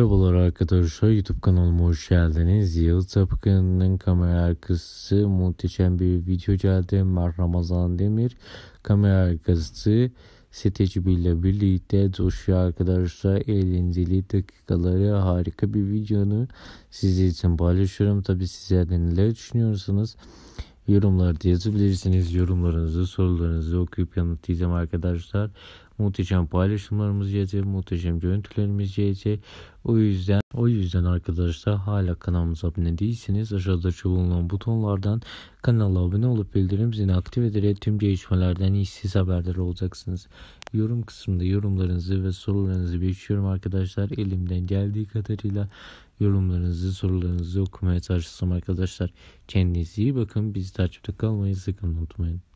Merhabalar arkadaşlar YouTube kanalıma hoş geldiniz. Yıl Tapkın'ın kamera arkası muhteşem bir video geldi. Mar Ramazan Demir kamera arkası Setecibi ile birlikte coşuyor arkadaşlar. Eğlenceli dakikaları harika bir videonu sizin için paylaşıyorum. Tabi sizler de neler düşünüyorsanız yorumlarda yazabilirsiniz. Yorumlarınızı, sorularınızı okuyup yanıtlayacağım arkadaşlar. Muhteşem paylaşımlarımız gelecek, muhteşem görüntülerimiz gelecek. O yüzden o yüzden arkadaşlar hala kanalımıza abone değilseniz aşağıdaki bulunan butonlardan kanala abone olup bildirim zilini aktif ederek tüm gelişmelerden iyi haberdar olacaksınız. Yorum kısmında yorumlarınızı ve sorularınızı bekliyorum arkadaşlar. Elimden geldiği kadarıyla yorumlarınızı sorularınızı okumaya çalışacağım arkadaşlar. Kendinize iyi bakın. Biz takipte kalmayı sakın unutmayın.